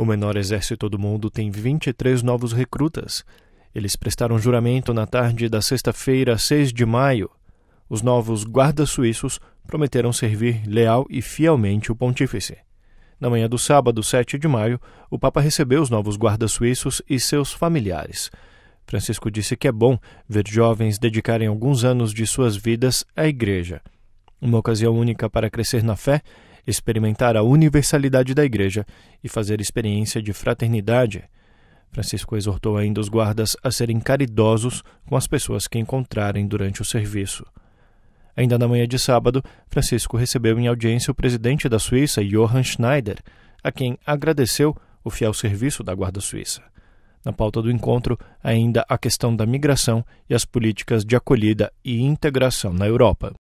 O menor exército do mundo tem 23 novos recrutas. Eles prestaram juramento na tarde da sexta-feira, 6 de maio. Os novos guardas suíços prometeram servir leal e fielmente o pontífice. Na manhã do sábado, 7 de maio, o Papa recebeu os novos guardas suíços e seus familiares. Francisco disse que é bom ver jovens dedicarem alguns anos de suas vidas à Igreja. Uma ocasião única para crescer na fé experimentar a universalidade da Igreja e fazer experiência de fraternidade. Francisco exortou ainda os guardas a serem caridosos com as pessoas que encontrarem durante o serviço. Ainda na manhã de sábado, Francisco recebeu em audiência o presidente da Suíça, Johann Schneider, a quem agradeceu o fiel serviço da Guarda Suíça. Na pauta do encontro, ainda a questão da migração e as políticas de acolhida e integração na Europa.